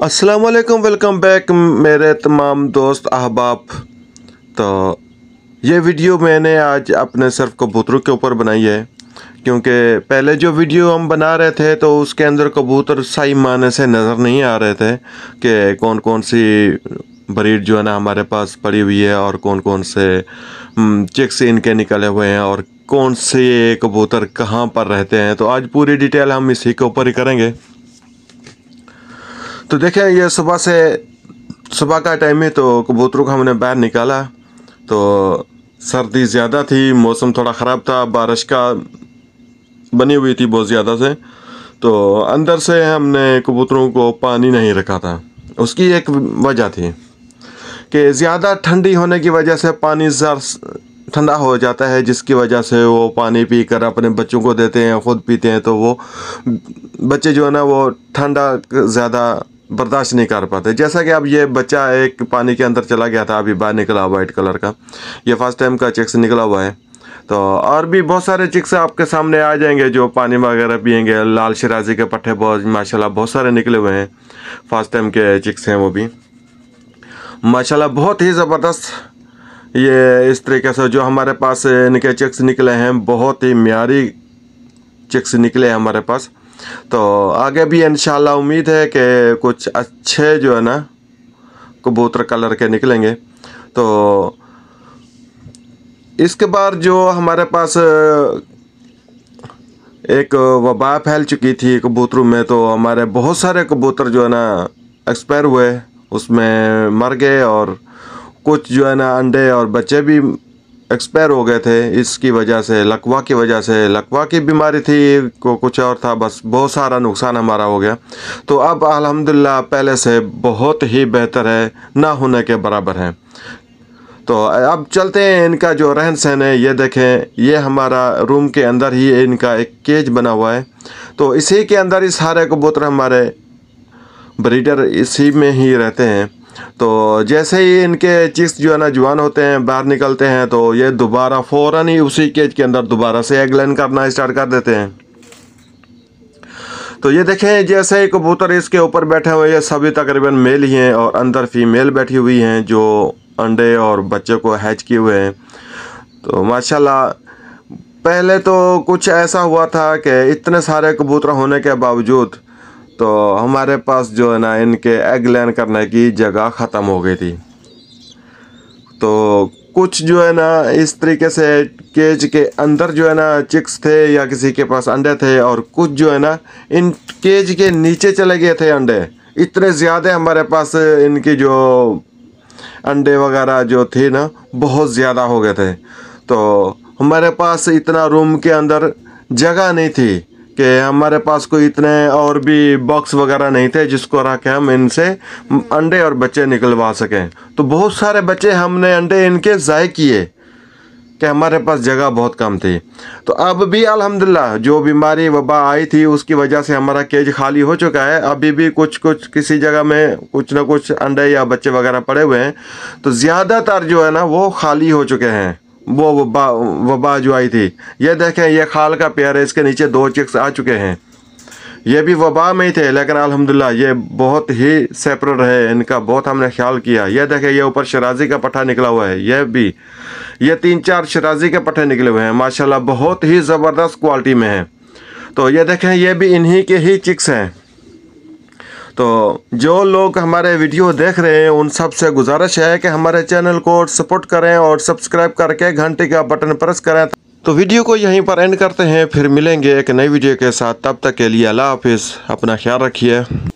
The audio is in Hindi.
अस्सलाम वालेकुम वेलकम बैक मेरे तमाम दोस्त अहबाब तो ये वीडियो मैंने आज अपने सिर्फ कबूतरों के ऊपर बनाई है क्योंकि पहले जो वीडियो हम बना रहे थे तो उसके अंदर कबूतर सही माने से नज़र नहीं आ रहे थे कि कौन कौन सी ब्रीड जो है ना हमारे पास पड़ी हुई है और कौन कौन से चिक्स हम्म, इनके निकले हुए हैं और कौन से कबूतर कहाँ पर रहते हैं तो आज पूरी डिटेल हम इसी के ऊपर ही करेंगे तो देखें ये सुबह से सुबह का टाइम है तो कबूतरों को हमने बाहर निकाला तो सर्दी ज़्यादा थी मौसम थोड़ा ख़राब था बारिश का बनी हुई थी बहुत ज़्यादा से तो अंदर से हमने कबूतरों को पानी नहीं रखा था उसकी एक वजह थी कि ज़्यादा ठंडी होने की वजह से पानी ज़र ठंडा हो जाता है जिसकी वजह से वो पानी पी कर अपने बच्चों को देते हैं ख़ुद पीते हैं तो वो बच्चे जो है ना वो ठंडा ज़्यादा बर्दाश्त नहीं कर पाते जैसा कि अब ये बच्चा एक पानी के अंदर चला गया था अभी बाहर निकला वाइट कलर का ये फर्स्ट टाइम का चिक्स निकला हुआ है तो और भी बहुत सारे चिक्स आपके सामने आ जाएंगे जो पानी वगैरह पियेंगे लाल शराजी के पट्टे बहुत माशाल्लाह बहुत सारे निकले हुए हैं फर्स्ट टाइम के चिक्स हैं वो भी माशाल्लाह बहुत ही ज़बरदस्त ये इस तरीके से जो हमारे पास इनके चिक्स निकले हैं बहुत ही म्यारी चिक्स निकले हैं हमारे पास तो आगे भी इन उम्मीद है कि कुछ अच्छे जो है ना कबूतर कलर के निकलेंगे तो इसके बाद जो हमारे पास एक वबा फैल चुकी थी कबूतरों में तो हमारे बहुत सारे कबूतर जो है ना एक्सपायर हुए उसमें मर गए और कुछ जो है ना अंडे और बच्चे भी एक्सपायर हो गए थे इसकी वजह से लकवा की वजह से लकवा की बीमारी थी को कुछ और था बस बहुत सारा नुकसान हमारा हो गया तो अब अल्हम्दुलिल्लाह पहले से बहुत ही बेहतर है ना होने के बराबर है तो अब चलते हैं इनका जो रहन सहन है ये देखें ये हमारा रूम के अंदर ही इनका एक केज बना हुआ है तो इसी के अंदर ही सारे कबूतर हमारे ब्रीडर इसी में ही रहते हैं तो जैसे ही इनके चिक्स जो है ना जवान होते हैं बाहर निकलते हैं तो ये दोबारा फ़ौर ही उसी केज के अंदर दोबारा से एग लाइन करना स्टार्ट कर देते हैं तो ये देखें जैसे ही कबूतर इसके ऊपर बैठे हुए ये सभी तकरीबन मेल ही हैं और अंदर फीमेल बैठी हुई हैं जो अंडे और बच्चे को हैच किए हुए हैं तो माशाल्लाह पहले तो कुछ ऐसा हुआ था कि इतने सारे कबूतर होने के बावजूद तो हमारे पास जो है ना इनके एग लैन करने की जगह ख़त्म हो गई थी तो कुछ जो है ना इस तरीके से केज के अंदर जो है ना चिक्स थे या किसी के पास अंडे थे और कुछ जो है ना इन केज के नीचे चले गए थे अंडे इतने ज़्यादा हमारे पास इनकी जो अंडे वगैरह जो थे ना बहुत ज़्यादा हो गए थे तो हमारे पास इतना रूम के अंदर जगह नहीं थी कि हमारे पास कोई इतने और भी बॉक्स वगैरह नहीं थे जिसको रख के हम इनसे अंडे और बच्चे निकलवा सकें तो बहुत सारे बच्चे हमने अंडे इनके ज़ाय किए कि हमारे पास जगह बहुत कम थी तो अब भी अल्हम्दुलिल्लाह जो बीमारी वबा आई थी उसकी वजह से हमारा केज खाली हो चुका है अभी भी कुछ कुछ किसी जगह में कुछ ना कुछ अंडे या बच्चे वगैरह पड़े हुए हैं तो ज़्यादातर जो है ना वो खाली हो चुके हैं वो वबा वबा जो आई थी ये देखें यह खाल का पेयर है इसके नीचे दो चिक्स आ चुके हैं ये भी वबा में ही थे लेकिन अल्हम्दुलिल्लाह ये बहुत ही सेपरेट रहे इनका बहुत हमने ख्याल किया ये देखें ये ऊपर शराजी का पट्ठा निकला हुआ है ये भी ये तीन चार शराजी के पट्ठे निकले हुए हैं माशाल्लाह बहुत ही ज़बरदस्त क्वालिटी में है तो ये देखें ये भी इन्हीं के ही चिक्स हैं तो जो लोग हमारे वीडियो देख रहे हैं उन सब से गुजारिश है कि हमारे चैनल को सपोर्ट करें और सब्सक्राइब करके घंटे का बटन प्रेस करें तो वीडियो को यहीं पर एंड करते हैं फिर मिलेंगे एक नई वीडियो के साथ तब तक के लिए अल्लाह हाफिज़ अपना ख्याल रखिए